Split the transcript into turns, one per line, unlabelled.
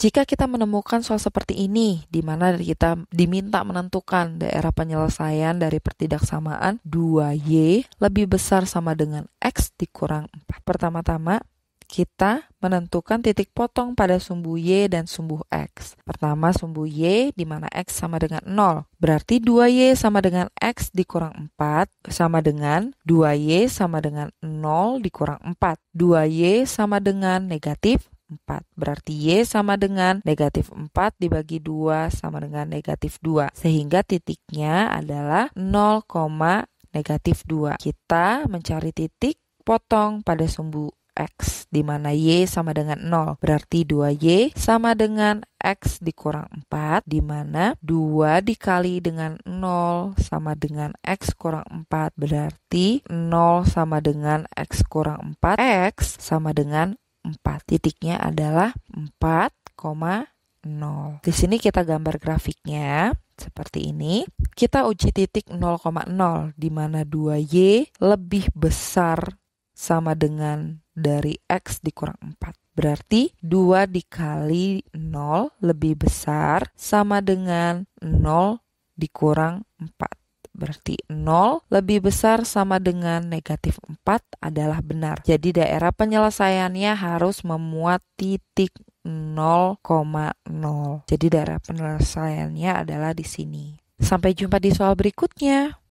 Jika kita menemukan soal seperti ini, di mana kita diminta menentukan daerah penyelesaian dari pertidaksamaan 2Y lebih besar sama dengan X dikurang 4. Pertama-tama, kita menentukan titik potong pada sumbu Y dan sumbu X. Pertama, sumbu Y di mana X sama dengan 0. Berarti 2Y sama dengan X dikurang 4 sama dengan 2Y sama dengan 0 dikurang 4. 2Y sama dengan negatif 4. Berarti Y sama dengan negatif 4 dibagi 2 sama dengan negatif 2. Sehingga titiknya adalah 0, negatif 2. Kita mencari titik potong pada sumbu X, di mana Y sama dengan 0. Berarti 2Y sama dengan X dikurang 4, di mana 2 dikali dengan 0 sama dengan X kurang 4. Berarti 0 sama dengan X kurang 4. X sama dengan 4. Titiknya adalah 4,0. Di sini kita gambar grafiknya seperti ini. Kita uji titik 0,0 di mana 2y lebih besar sama dengan dari x dikurang 4. Berarti 2 dikali 0 lebih besar sama dengan 0 dikurang 4. Berarti 0 lebih besar sama dengan negatif 4 adalah benar. Jadi daerah penyelesaiannya harus memuat titik 0,0. Jadi daerah penyelesaiannya adalah di sini. Sampai jumpa di soal berikutnya.